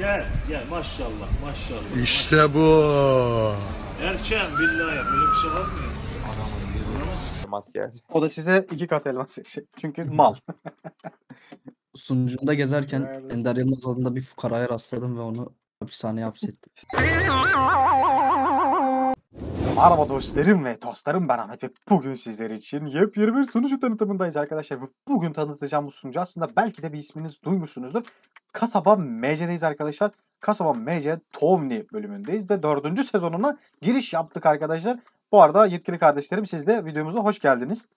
Gel gel maşallah maşallah. İşte bu. Erken billahi böyle bir şey var mı? Elmas O da size iki kat elmas verecek. Çünkü mal. Sunucunda gezerken Ender Yılmaz adında bir fukaraya rastladım ve onu hapishaneye hapsettim. Merhaba dostlarım ve dostlarım ben Ahmet ve bugün sizler için yepyeni bir sunucu tanıtımındayız arkadaşlar. bugün tanıtacağım bu sunucu aslında belki de bir isminiz duymuşsunuzdur. Kasaba MC'deyiz arkadaşlar. Kasaba MC Tovni bölümündeyiz ve dördüncü sezonuna giriş yaptık arkadaşlar. Bu arada yetkili kardeşlerim siz de videomuza hoş geldiniz.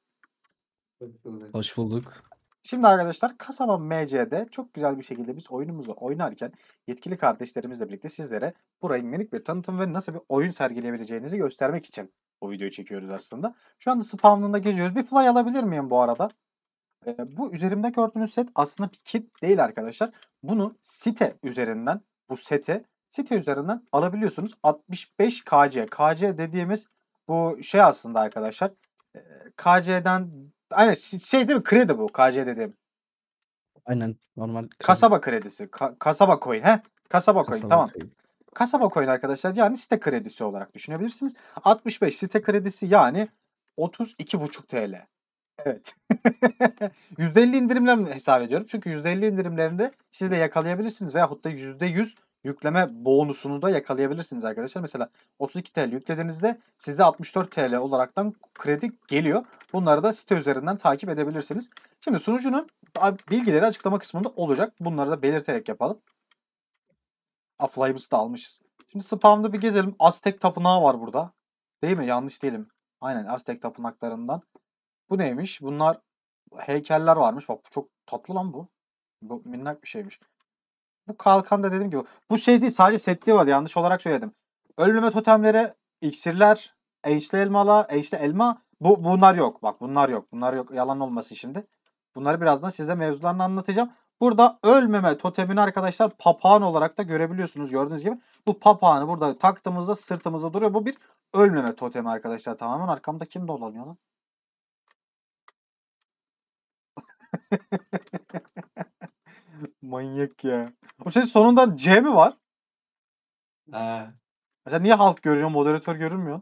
Hoş bulduk. Şimdi arkadaşlar kasaba MC'de çok güzel bir şekilde biz oyunumuzu oynarken yetkili kardeşlerimizle birlikte sizlere burayı minik bir tanıtım ve nasıl bir oyun sergileyebileceğinizi göstermek için bu videoyu çekiyoruz aslında. Şu anda spawnlığında geziyoruz. Bir fly alabilir miyim bu arada? Ee, bu üzerimde gördüğünüz set aslında bir kit değil arkadaşlar. Bunu site üzerinden bu seti site üzerinden alabiliyorsunuz. 65 KC. KC dediğimiz bu şey aslında arkadaşlar. KC'den Aynen şey değil mi? Kredi bu KC dedim. Aynen normal. Kredi. Kasaba kredisi. Ka- kasaba coin he? Kasaba coin tamam. Coin. Kasaba coin arkadaşlar yani site kredisi olarak düşünebilirsiniz. 65 site kredisi yani 32,5 TL. Evet. %50 indirimle hesap ediyorum. Çünkü %50 indirimlerinde siz de yakalayabilirsiniz veyahut da %100 yükleme bonusunu da yakalayabilirsiniz arkadaşlar. Mesela 32 TL yüklediğinizde size 64 TL olaraktan kredi geliyor. Bunları da site üzerinden takip edebilirsiniz. Şimdi sunucunun bilgileri açıklama kısmında olacak. Bunları da belirterek yapalım. Aflayımızı da almışız. Şimdi spamda bir gezelim. Aztek tapınağı var burada. Değil mi? Yanlış değilim. Aynen Aztek tapınaklarından. Bu neymiş? Bunlar heykeller varmış. Bak çok tatlı lan bu. Bu minnak bir şeymiş bu kalkan da dediğim gibi bu şey değil sadece set değil var yanlış olarak söyledim. Ölmeme totemlere iksirler, ençli elmalar, ençli elma bu bunlar yok. Bak bunlar yok. Bunlar yok. Yalan olması şimdi. Bunları birazdan size mevzularını anlatacağım. Burada ölmeme totemini arkadaşlar papağan olarak da görebiliyorsunuz gördüğünüz gibi. Bu papağanı burada taktığımızda sırtımızda duruyor. Bu bir ölmeme totemi arkadaşlar tamamen. Arkamda kim dolanıyor lan? Manyak ya. Bu senin şey sonunda C mi var? He. Sen niye halk görünüyor, Moderatör görünmüyor.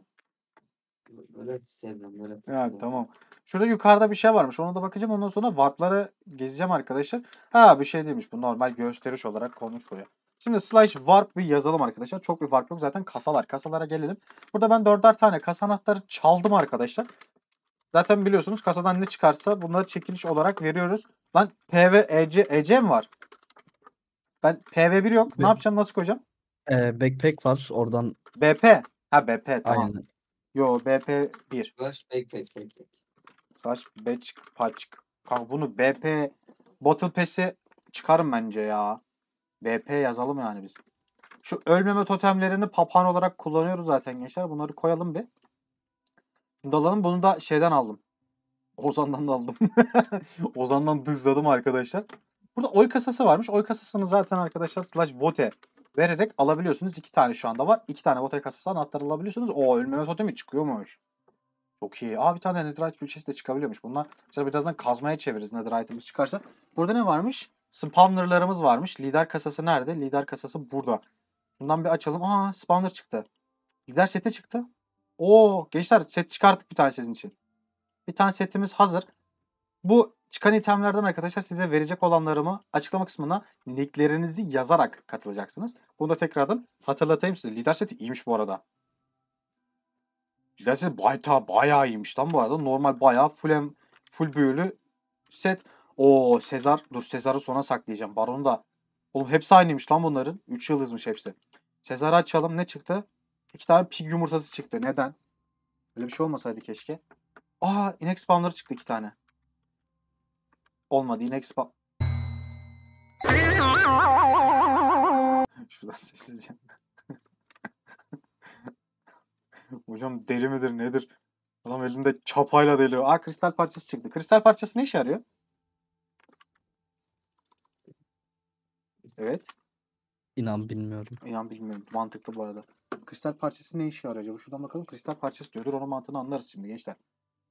Öyle sevmem. Öyle Evet tamam. Şurada yukarıda bir şey varmış. Ona da bakacağım. Ondan sonra warp'ları gezeceğim arkadaşlar. Ha bir şey demiş, Bu normal gösteriş olarak konmuş buraya. Şimdi slash warp bir yazalım arkadaşlar. Çok bir warp yok. Zaten kasalar. Kasalara gelelim. Burada ben dörder tane kasa anahtarı çaldım arkadaşlar. Zaten biliyorsunuz kasadan ne çıkarsa bunları çekiliş olarak veriyoruz. Lan PV, EC, EC mi var? Ben PV1 yok. Ne yapacağım? Nasıl koyacağım? Ee, backpack var. Oradan BP. Ha BP tamam. Aynen. Yo BP1. Slash backpack. backpack. Slash batch paçk. Kanka bunu BP Bottle Pass'e çıkarım bence ya. BP yazalım yani biz. Şu ölmeme totemlerini papağan olarak kullanıyoruz zaten gençler. Bunları koyalım bir dalalım. Bunu da şeyden aldım. Ozan'dan da aldım. Ozan'dan dızladım arkadaşlar. Burada oy kasası varmış. Oy kasasını zaten arkadaşlar slash vote vererek alabiliyorsunuz. İki tane şu anda var. İki tane vote kasası anahtarı alabiliyorsunuz. O ölmeme totemi çıkıyormuş. Çok iyi. Aa bir tane netherite külçesi de çıkabiliyormuş. Bunlar mesela birazdan kazmaya çeviririz netherite'ımız çıkarsa. Burada ne varmış? Spawner'larımız varmış. Lider kasası nerede? Lider kasası burada. Bundan bir açalım. Aa spawner çıktı. Lider seti çıktı. Oo gençler set çıkarttık bir tane sizin için. Bir tane setimiz hazır. Bu çıkan itemlerden arkadaşlar size verecek olanlarımı açıklama kısmına linklerinizi yazarak katılacaksınız. Bunu da tekrardan hatırlatayım size. Lider seti iyiymiş bu arada. Lider seti bayağı, bayağı iyiymiş lan bu arada. Normal bayağı full, hem, full büyülü set. O Sezar. Dur Sezar'ı sona saklayacağım. Baron da. Oğlum hepsi aynıymış lan bunların. 3 yıldızmış hepsi. Sezar'ı açalım. Ne çıktı? İki tane pig yumurtası çıktı. Neden? Öyle bir şey olmasaydı keşke. Aa inek spamları çıktı iki tane. Olmadı inek spam... Şuradan sessizce. Hocam deli midir nedir? Adam elinde çapayla deliyor. Aa kristal parçası çıktı. Kristal parçası ne işe yarıyor? Evet. İnan bilmiyorum. İnan bilmiyorum. Mantıklı bu arada. Kristal parçası ne işe yarıyor acaba? Şuradan bakalım. Kristal parçası diyordur. Onun mantığını anlarız şimdi gençler.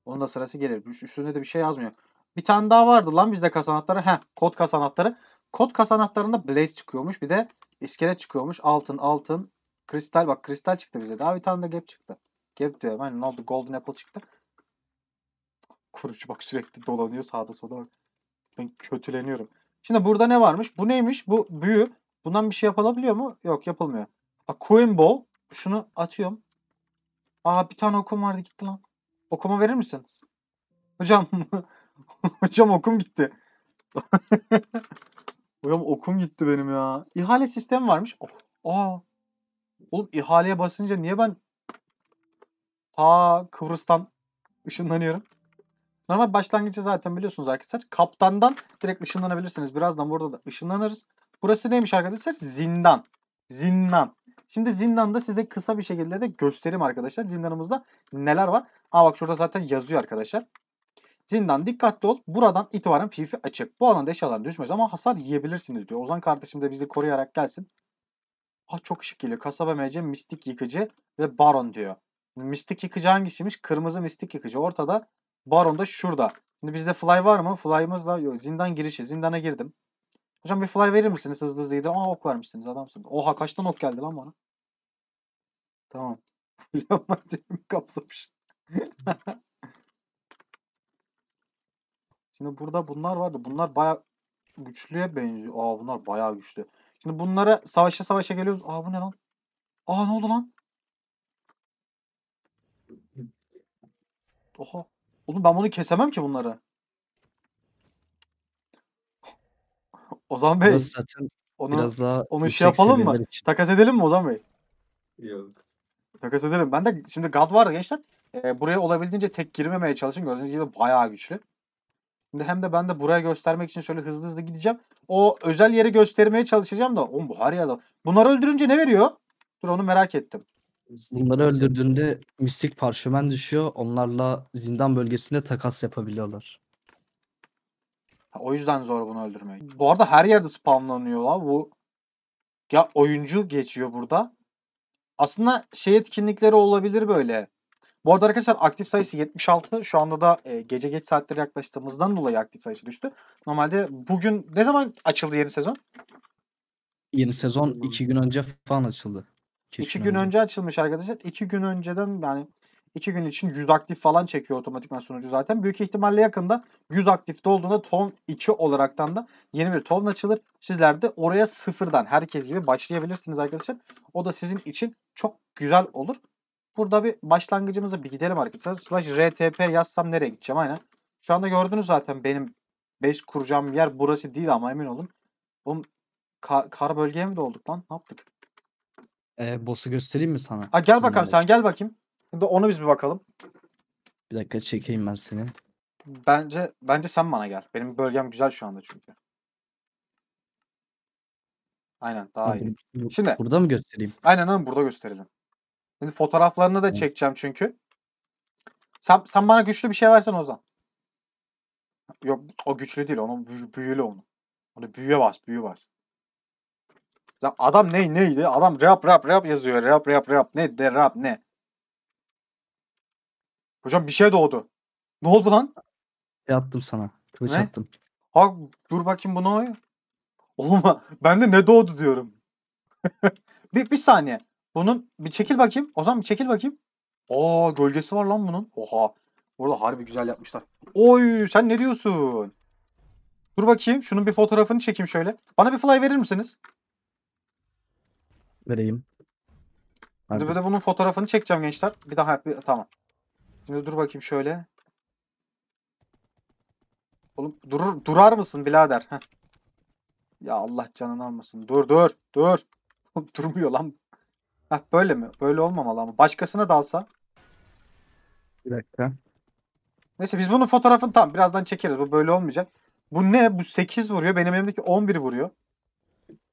Onun da sırası gelir. Üstünde de bir şey yazmıyor. Bir tane daha vardı lan bizde kas anahtarı. Heh kod kas anahtarı. Kod kas anahtarında blaze çıkıyormuş. Bir de iskelet çıkıyormuş. Altın altın. Kristal bak kristal çıktı bize. Daha bir tane de gap çıktı. Gap diyor. Yani ne oldu? Golden apple çıktı. Kurucu bak sürekli dolanıyor sağda sola Ben kötüleniyorum. Şimdi burada ne varmış? Bu neymiş? Bu büyü. Bundan bir şey yapılabiliyor mu? Yok yapılmıyor. A, coin ball. Şunu atıyorum. Aa bir tane okum vardı gitti lan. Okuma verir misiniz? Hocam. Hocam okum gitti. Hocam okum gitti benim ya. İhale sistemi varmış. Oh. Aa. Oğlum ihaleye basınca niye ben ta Kıbrıs'tan ışınlanıyorum? Normal başlangıcı zaten biliyorsunuz arkadaşlar. Kaptandan direkt ışınlanabilirsiniz. Birazdan burada da ışınlanırız. Burası neymiş arkadaşlar? Zindan. Zindan. Şimdi zindanda size kısa bir şekilde de göstereyim arkadaşlar. Zindanımızda neler var? Aa bak şurada zaten yazıyor arkadaşlar. Zindan dikkatli ol. Buradan itibaren PvP açık. Bu alanda eşyaların düşmez ama hasar yiyebilirsiniz diyor. Ozan kardeşim de bizi koruyarak gelsin. Ah çok şık geliyor. Kasaba MC mistik yıkıcı ve baron diyor. Mistik yıkıcı hangisiymiş? Kırmızı mistik yıkıcı. Ortada baron da şurada. Şimdi bizde fly var mı? Fly'ımız da yok. Zindan girişi. Zindana girdim. Hocam bir fly verir misiniz hızlı hızlı gidelim. Aa ok vermişsiniz adamsınız. Oha kaçtan ok geldi lan bana. Tamam. Flamaterimi kapsamış. Şimdi burada bunlar vardı. Bunlar baya güçlüye benziyor. Aa bunlar baya güçlü. Şimdi bunlara savaşa savaşa geliyoruz. Aa bu ne lan? Aa ne oldu lan? Oha. Oğlum ben bunu kesemem ki bunları. Ozan Bey. Burası zaten onu, biraz daha onu şey yapalım mı? Için. Takas edelim mi Ozan Bey? Yok. Takas edelim. Ben de şimdi God var gençler. E, buraya olabildiğince tek girmemeye çalışın. Gördüğünüz gibi bayağı güçlü. Şimdi hem de ben de buraya göstermek için şöyle hızlı hızlı gideceğim. O özel yeri göstermeye çalışacağım da. Oğlum bu harika. Bunları öldürünce ne veriyor? Dur onu merak ettim. Bunları öldürdüğünde mistik parşömen düşüyor. Onlarla zindan bölgesinde takas yapabiliyorlar. O yüzden zor bunu öldürmek. Bu arada her yerde spamlanıyor la bu. Ya oyuncu geçiyor burada. Aslında şey etkinlikleri olabilir böyle. Bu arada arkadaşlar aktif sayısı 76. Şu anda da e, gece geç saatleri yaklaştığımızdan dolayı aktif sayısı düştü. Normalde bugün ne zaman açıldı yeni sezon? Yeni sezon 2 gün önce falan açıldı. 2 gün önce açılmış arkadaşlar. 2 gün önceden yani 2 gün için 100 aktif falan çekiyor otomatikman sunucu zaten. Büyük ihtimalle yakında 100 aktifte olduğunda ton 2 olaraktan da yeni bir ton açılır. Sizler de oraya sıfırdan herkes gibi başlayabilirsiniz arkadaşlar. O da sizin için çok güzel olur. Burada bir başlangıcımıza bir gidelim arkadaşlar. Slash RTP yazsam nereye gideceğim aynen. Şu anda gördünüz zaten benim 5 kuracağım yer burası değil ama emin olun. Oğlum kar, kar bölgeye mi dolduk lan? Ne yaptık? E, boss'u göstereyim mi sana? Ha, gel bakalım sen gel bakayım. Şimdi onu biz bir bakalım. Bir dakika çekeyim ben seni. Bence bence sen bana gel. Benim bölgem güzel şu anda çünkü. Aynen daha iyi. Bu, Şimdi burada mı göstereyim? Aynen aynen burada gösterelim. Şimdi fotoğraflarını da çekeceğim çünkü. Sen, sen bana güçlü bir şey versen o zaman. Yok o güçlü değil. onu büyülü onu. Onu büyüye bas, büyüye bas. Ya adam ne neydi? Adam rap rap rap yazıyor. Rap rap rap ne de rap ne? Hocam bir şey doğdu. Ne oldu lan? Şey attım sana. Kılıç ne? attım. Ha, dur bakayım bunu. Oğlum ben de ne doğdu diyorum. bir, bir saniye. Bunun bir çekil bakayım. O zaman bir çekil bakayım. Aa gölgesi var lan bunun. Oha. Orada harbi güzel yapmışlar. Oy sen ne diyorsun? Dur bakayım. Şunun bir fotoğrafını çekeyim şöyle. Bana bir fly verir misiniz? Vereyim. Hadi. Bir de bunun fotoğrafını çekeceğim gençler. Bir daha bir, tamam. Şimdi dur bakayım şöyle. Oğlum durur, durar mısın birader? Heh. Ya Allah canını almasın. Dur dur dur. Durmuyor lan. Heh, böyle mi? Böyle olmamalı ama. Başkasına dalsa. Bir dakika. Neyse biz bunun fotoğrafını tam birazdan çekeriz. Bu böyle olmayacak. Bu ne? Bu 8 vuruyor. Benim elimdeki 11 vuruyor.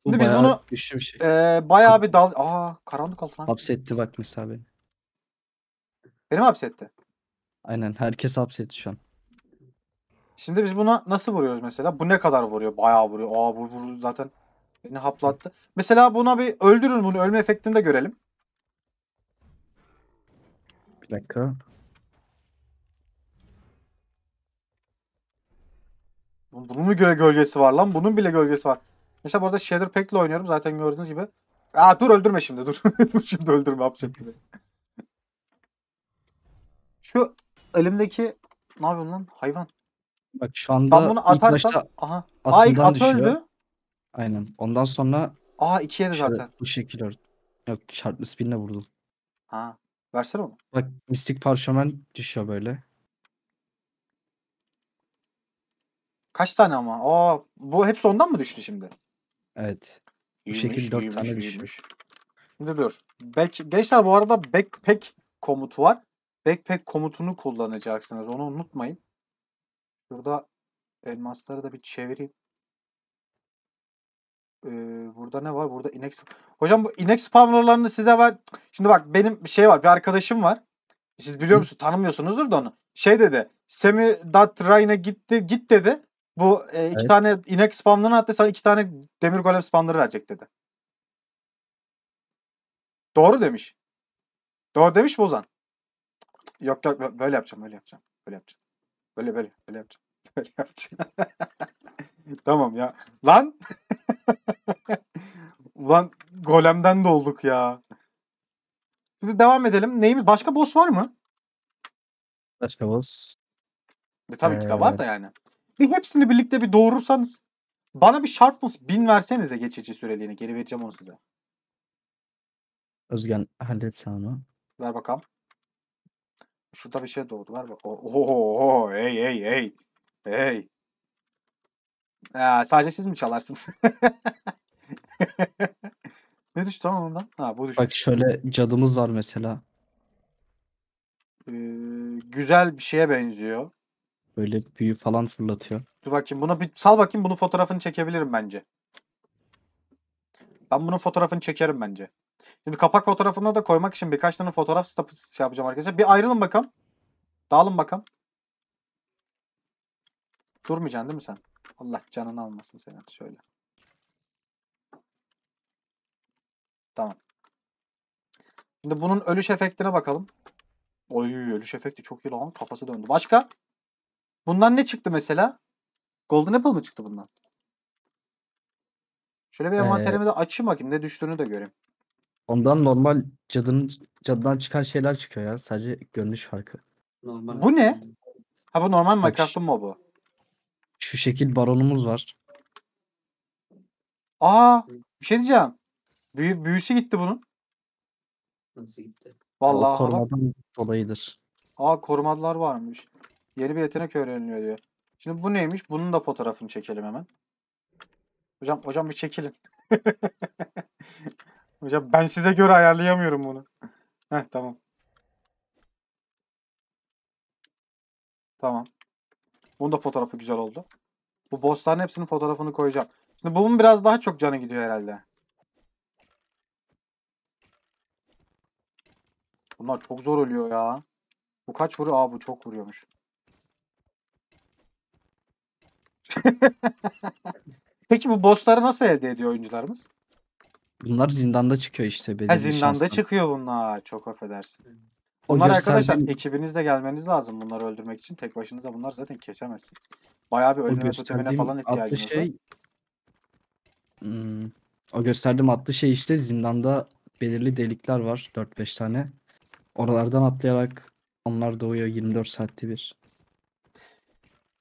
Bu Şimdi biz bunu güçlü bir şey. e, bayağı bir dal... Aa karanlık oldu lan. Hapsetti bak mesela beni. Beni mi hapsetti? Aynen herkes hapsetti şu an. Şimdi biz buna nasıl vuruyoruz mesela? Bu ne kadar vuruyor? Bayağı vuruyor. Aa vur vur zaten beni haplattı. Mesela buna bir öldürün bunu. Ölme efektini de görelim. Bir dakika. Bunun mu gölgesi var lan. Bunun bile gölgesi var. Mesela burada Shader Pack'le oynuyorum zaten gördüğünüz gibi. Aa dur öldürme şimdi dur. dur şimdi öldürme hapsetti Şu elimdeki ne yapıyorsun lan hayvan? Bak şu anda Ben bunu ilk atarsam başta aha. Aa ilk at düşüyor. öldü. Aynen. Ondan sonra Aa ikiye de zaten. bu şekil ört. Yok şartlı spinle vurdum. Ha. Versene onu. Bak mistik parşömen düşüyor böyle. Kaç tane ama? Aa bu hepsi ondan mı düştü şimdi? Evet. Bu şekil dört tane düşüyor. Şimdi dur. Belki, gençler bu arada backpack komutu var backpack komutunu kullanacaksınız. Onu unutmayın. Burada elmasları da bir çevireyim. Ee, burada ne var? Burada inek Hocam bu inek spawnerlarını size ver. Şimdi bak benim bir şey var. Bir arkadaşım var. Siz biliyor musunuz? Tanımıyorsunuzdur da onu. Şey dedi. Semi Datrain'e gitti. Git dedi. Bu e, iki evet. tane inek spamlarını attı. Sana iki tane demir golem spamları verecek dedi. Doğru demiş. Doğru demiş Bozan. Yok yok böyle yapacağım böyle yapacağım. Böyle yapacağım. Böyle böyle böyle yapacağım. Böyle yapacağım. tamam ya. Lan. lan golemden de olduk ya. Şimdi devam edelim. Neyimiz? Başka boss var mı? Başka boss. E, tabii ki de var da yani. Bir hepsini birlikte bir doğurursanız. Bana bir sharpness bin versenize geçici süreliğine. Geri vereceğim onu size. Özgen hallet sen onu. Ver bakalım. Şurada bir şey doğdu var mı? Oho, hey hey hey. Hey. Ee, sadece siz mi çalarsınız? ne düştü lan ondan? Ha bu düştü. Bak şöyle cadımız var mesela. Ee, güzel bir şeye benziyor. Böyle büyü falan fırlatıyor. Dur bakayım buna bir sal bakayım bunu fotoğrafını çekebilirim bence. Ben bunun fotoğrafını çekerim bence. Şimdi kapak fotoğrafına da koymak için birkaç tane fotoğraf stapı şey yapacağım arkadaşlar. Bir ayrılın bakalım. Dağılın bakalım. Durmayacaksın değil mi sen? Allah canını almasın seni. Şöyle. Tamam. Şimdi bunun ölüş efektine bakalım. Oy ölüş efekti çok iyi lan. Kafası döndü. Başka? Bundan ne çıktı mesela? Golden Apple mı çıktı bundan? Şöyle bir envanterimi ee, de açayım bakayım. Ne düştüğünü de göreyim. Ondan normal cadının cadıdan çıkan şeyler çıkıyor ya. Sadece görünüş farkı. Normal. Bu ne? Ha bu normal Bak, Minecraft'ın mobu. Şu şekil baronumuz var. Aa bir şey diyeceğim. Büyü, büyüsü gitti bunun. Nasıl gitti? Vallahi. O korumadan dolayıdır. Aa korumalar varmış. Yeni bir yetenek öğreniliyor diyor. Şimdi bu neymiş? Bunun da fotoğrafını çekelim hemen. Hocam hocam bir çekilin. Hocam ben size göre ayarlayamıyorum bunu. Heh tamam. Tamam. Bunun da fotoğrafı güzel oldu. Bu bossların hepsinin fotoğrafını koyacağım. Şimdi bunun biraz daha çok canı gidiyor herhalde. Bunlar çok zor ölüyor ya. Bu kaç vuruyor? Aa bu çok vuruyormuş. Peki bu bossları nasıl elde ediyor oyuncularımız? Bunlar zindanda çıkıyor işte. Ha, zindanda şanstan. çıkıyor bunlar. Çok affedersin. O bunlar arkadaşlar ekibinizle gelmeniz lazım bunları öldürmek için. Tek başınıza bunlar zaten kesemezsin. Bayağı bir ölme totemine falan ihtiyacınız şey... var. Hmm, o gösterdiğim atlı şey işte zindanda belirli delikler var. 4-5 tane. Oralardan atlayarak onlar doğuyor 24 saatte bir.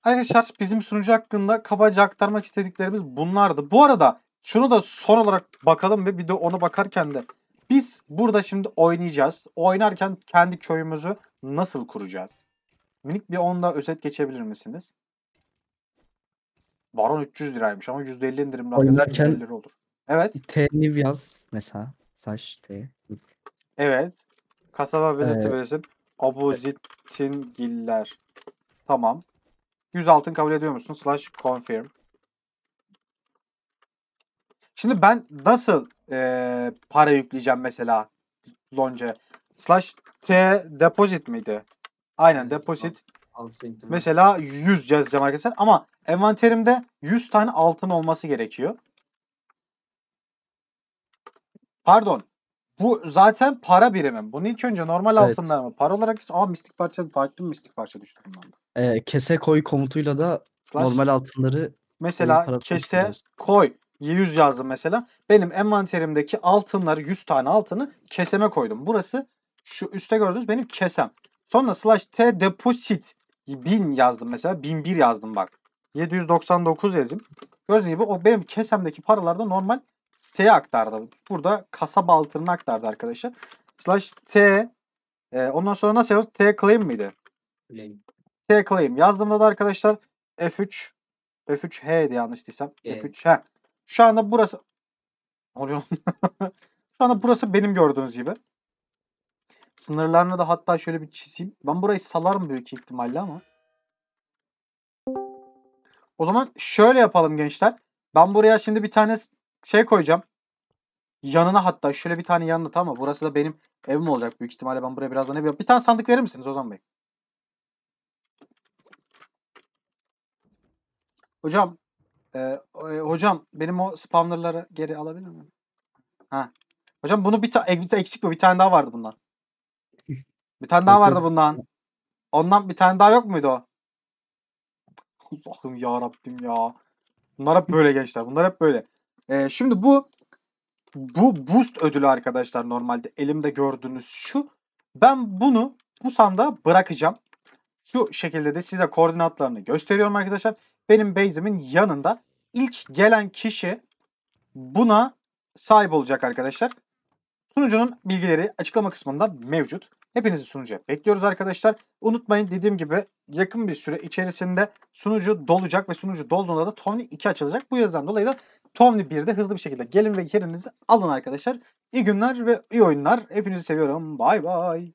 Arkadaşlar bizim sunucu hakkında kabaca aktarmak istediklerimiz bunlardı. Bu arada şunu da son olarak bakalım ve bir de ona bakarken de biz burada şimdi oynayacağız. Oynarken kendi köyümüzü nasıl kuracağız? Minik bir onda özet geçebilir misiniz? Baron 300 liraymış ama %50 indirimli Oynarken lira olur. Evet. T'ni yaz mesela. Saç T. Evet. Kasaba belirtibilirsin. Evet. giller. Tamam. 100 altın kabul ediyor musun? Slash confirm. Şimdi ben nasıl e, para yükleyeceğim mesela lonca? Slash T deposit miydi? Aynen deposit. Şey mesela 100 yazacağım arkadaşlar ama envanterimde 100 tane altın olması gerekiyor. Pardon. Bu zaten para birimi. Bunu ilk önce normal evet. altınlar mı? Para olarak aa mistik parça farklı mistik parça düştü ben. Ee, kese koy komutuyla da Slash, normal altınları mesela kese koy 100 yazdım mesela. Benim envanterimdeki altınları 100 tane altını keseme koydum. Burası şu üstte gördüğünüz benim kesem. Sonra slash t deposit 1000 yazdım mesela. 1001 yazdım bak. 799 yazayım. Gördüğünüz gibi o benim kesemdeki paralarda normal S'ye aktardı. Burada kasaba altınını aktardı arkadaşlar. Slash T e, ondan sonra nasıl yapıyoruz? T claim miydi? Claim. T claim. Yazdığımda da arkadaşlar F3 F3 H'di yanlış değilsem. E. F3 H. Şu anda burası oluyor. Şu anda burası benim gördüğünüz gibi. Sınırlarını da hatta şöyle bir çizeyim. Ben burayı salarım büyük ihtimalle ama. O zaman şöyle yapalım gençler. Ben buraya şimdi bir tane şey koyacağım. Yanına hatta şöyle bir tane yanına tamam mı? Burası da benim evim olacak büyük ihtimalle. Ben buraya birazdan ev yapayım. Bir tane sandık verir misiniz Ozan Bey? Hocam ee, hocam benim o spawnerları geri alabilir miyim? Ha. Hocam bunu bir, ta- e, bir ta- eksik mi? Bir tane daha vardı bundan. Bir tane daha vardı bundan. Ondan bir tane daha yok muydu o? Allah'ım ya Rabbim ya. Bunlar hep böyle gençler. Bunlar hep böyle. Ee, şimdi bu bu boost ödülü arkadaşlar normalde elimde gördüğünüz şu. Ben bunu bu sanda bırakacağım. Şu şekilde de size koordinatlarını gösteriyorum arkadaşlar benim base'imin yanında. İlk gelen kişi buna sahip olacak arkadaşlar. Sunucunun bilgileri açıklama kısmında mevcut. Hepinizi sunucuya bekliyoruz arkadaşlar. Unutmayın dediğim gibi yakın bir süre içerisinde sunucu dolacak ve sunucu dolduğunda da Tony 2 açılacak. Bu yüzden dolayı da Tomli 1'de hızlı bir şekilde gelin ve yerinizi alın arkadaşlar. İyi günler ve iyi oyunlar. Hepinizi seviyorum. Bay bay.